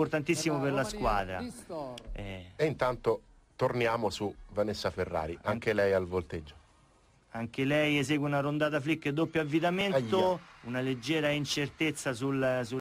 importantissimo per la squadra. Eh. E intanto torniamo su Vanessa Ferrari, anche lei al volteggio. Anche lei esegue una rondata flick doppio avvitamento, Aia. una leggera incertezza sul, sul